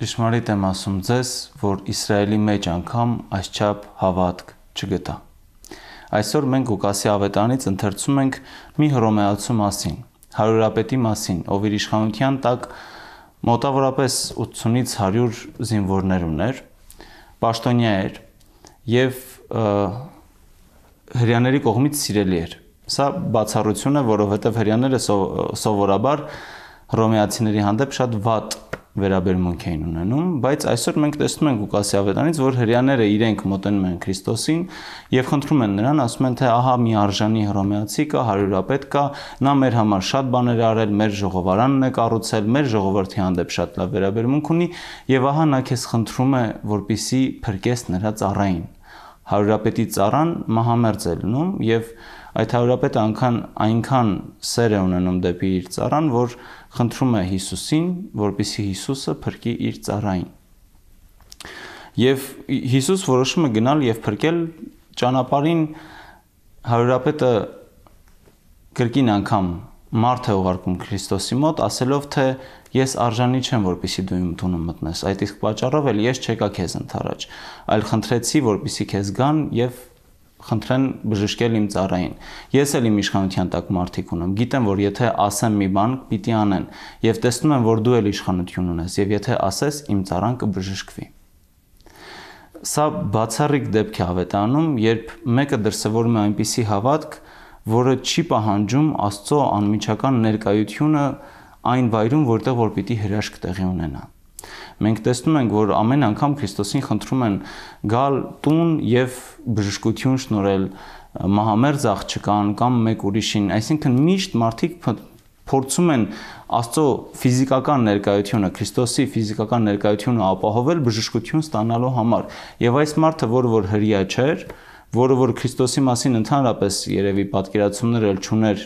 Ճշմարիտ եմ ասում ձեզ, որ Իսրայելի մեջ անգամ այսչափ հավատք չգտա։ Այսօր մենք Ղուկասի ավետարանից ընթերցում ենք մի հռոմեացու մասին, հարյուրապետի մասին, ով իր իշխանության տակ մոտավորապես 80-ից 100 զինվորներ ուներ, պաշտոնյա էր եւ հрьяաների կողմից սիրելի էր։ Սա բացառություն է, որովհետեւ հрьяաները սովորաբար հռոմեացիների հանդեպ շատ վատ վերաբերմունք էին ունենում, բայց այսօր մենք տեսնում ենք Ղուկասի ավետարանից, որ հрьяաները իրենք մոտենում են Քրիստոսին եւ խնդրում են նրան, ասում են թե ահա մի արժանի հռոմեացի կա, հարյուրապետ կա, նա մեր համար շատ բաներ արել, մեր ժողովարանն է կառուցել, մեր ժողովրդի հանդեպ շատ լավ վերաբերմունք ունի եւ ահա նա քեզ խնդրում է, որպիսի փրկես նրա ծառային հարուրապետի ծառան մահամերձ է լինում եւ այդ հարուրապետը անկան այնքան սեր է ունենում դեպի իր ծառան, որ խնդրում է Հիսուսին, որպիսի Հիսուսը փրկի իր ծառային։ Եվ Հիսուս որոշում է գնալ եւ փրկել ճանապարհին հարուրապետը կրկին անգամ մարդ է ուղարկում Քրիստոսի մոտ, ասելով թե ես արժանի չեմ, որպիսի դու իմ տունը մտնես։ Այդ իսկ պատճառով էլ ես չեկա քեզ ընդառաջ, այլ խնդրեցի, որպիսի քեզ գան եւ խնդրեն բժշկել իմ ծառային։ Ես էլ իմ իշխանության տակ մարդիկ ունեմ։ Գիտեմ, որ եթե ասեմ մի բան, պիտի անեն, եւ տեսնում եմ, որ դու էլ իշխանություն ունես, եւ եթե ասես, իմ ծառան կբժշկվի։ Սա բացառիկ դեպք է ավետանում, երբ մեկը դրսևորում է այնպիսի հավատք, որը չի պահանջում Աստծո անմիջական ներկայությունը այն վայրում, որտեղ որ պիտի հրաշք տեղի ունենա։ Մենք տեսնում ենք, որ ամեն անգամ Քրիստոսին խնդրում են գալ տուն եւ բժշկություն շնորել մահամերձ աղջկան կամ մեկ ուրիշին, այսինքն միշտ մարդիկ փորձում են Աստծո ֆիզիկական ներկայությունը, Քրիստոսի ֆիզիկական ներկայությունը ապահովել բժշկություն ստանալու համար։ Եվ այս մարդը, որ որ հрья չէր, որ որը որ Քրիստոսի մասին ընդհանրապես երևի պատկերացումներ էլ չուներ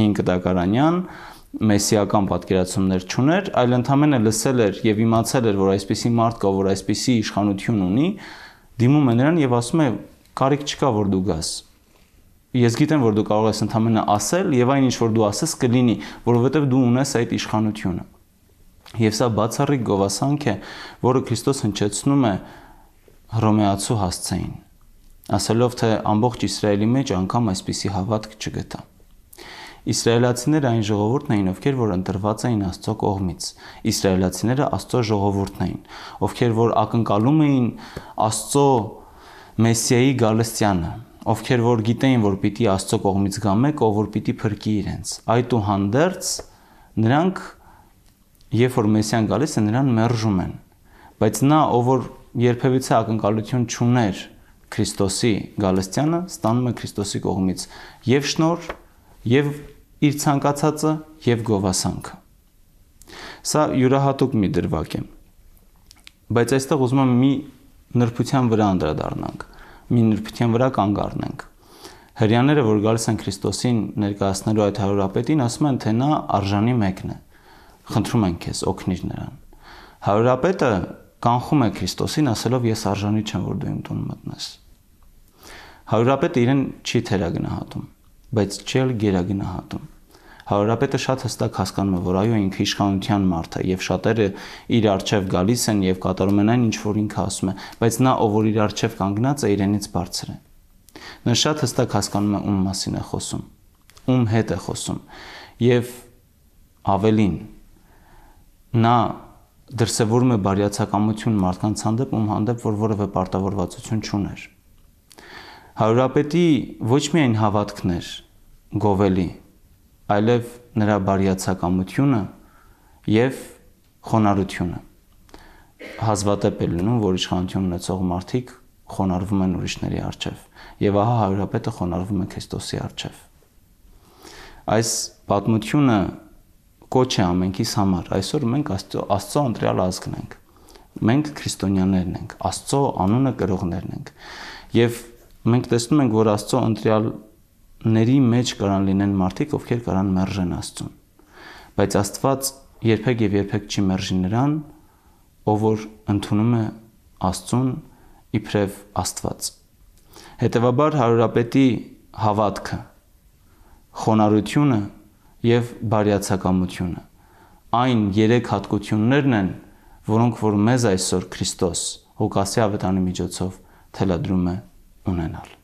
5 դակարանյան մեսիական պատկերացումներ չուներ, այլ ընդամենը լսել էր եւ իմացել էր, որ այսպիսի մարդ կա, որ այսպիսի իշխանություն ունի, դիմում է նրան եւ ասում է՝ «Կարիք չկա, որ դու գաս»։ Ես գիտեմ, որ դու կարող ես ընդամենը ասել եւ այն ինչ որ դու ասես կլինի, որովհետեւ դու ունես այդ իշխանությունը։ Եվ սա բացառիկ գովասանք է, որը Քրիստոս հնչեցնում է Հռոմեացու հասցեին ասելով թե ամբողջ Իսրայելի մեջ անգամ այսպիսի հավատք չգտա։ Իսրայելացիները այն ժողովուրդն էին, ովքեր որ ընտրված էին Աստծո կողմից։ Իսրայելացիները Աստծո ժողովուրդն էին, ովքեր որ ակնկալում էին Աստծո Մեսիայի գալստյանը, ովքեր որ գիտեին, որ պիտի Աստծո կողմից գա մեկ, ով որ պիտի փրկի իրենց։ Այդուհանդերձ նրանք երբ որ Մեսիան գալիս է, նրան մերժում են։ Բայց նա, ով որ երբևիցե ակնկալություն չուներ Քրիստոսի գալստյանը ստանում է Քրիստոսի կողմից եւ շնոր եւ իր ցանկացածը եւ գովասանքը։ Սա յուրահատուկ մի դրվագ է։ Բայց այստեղ ուզում եմ մի նրբության վրա անդրադառնանք։ Մի նրբության վրա կանգ առնենք։ Հрьяները, որ գալիս են Քրիստոսին ներկայացնելու այդ հարուրապետին, ասում են, թե նա արժանի մեկն է։ Խնդրում են քեզ օգնիր նրան։ Հարուրապետը կանխում է Քրիստոսին, ասելով ես արժանի չեմ, որ դու իմ տուն մտնես։ Հարյուրապետը իրեն չի թերագնահատում, բայց չի էլ գերագնահատում։ Հարյուրապետը շատ հստակ հասկանում է, որ այո, ինքը իշխանության մարդ է եւ շատերը իր արչեւ գալիս են եւ կատարում են այն, ինչ որ ինքը ասում է, բայց նա, ով որ իր արչեւ կանգնած է, իրենից բարձր է։ Նա շատ հստակ հասկանում է ում մասին է խոսում, ում հետ է խոսում եւ ավելին նա դրսևորում է բարյացակամություն մարդկանց հանդեպ, ում հանդեպ որ որևէ պարտավորվածություն չուներ։ Հարուրապետի ոչ միայն հավատքն էր գովելի, այլև նրա բարյացակամությունը եւ խոնարհությունը հազվադեպ է լինում, որ իշխանություն ունեցող մարդիկ խոնարհվում են ուրիշների արչև եւ ահա հարյուրապետը խոնարհվում է Քրիստոսի արչև։ Այս պատմությունը կոչ է ամենքիս համար։ Այսօր մենք Աստծո Աստծո ընտրյալ ազգն ենք։ Մենք քրիստոնյաներն ենք, Աստծո անունը կրողներն ենք։ Եվ մենք տեսնում ենք, որ Աստծո ընտրյալների մեջ կարան լինեն մարդիկ, ովքեր կարան մերժեն Աստծուն։ Բայց Աստված երբեք եւ երբեք չի մերժի նրան, ով որ ընդունում է Աստծուն իբրև Աստված։ Հետևաբար հարուրապետի հավատքը, խոնարհությունը եւ բարիացակամությունը։ Այն երեք հատկություններն են, որոնք որ մեզ այսօր Քրիստոս Հոգասի ավետարանի միջոցով թելադրում է ունենալ։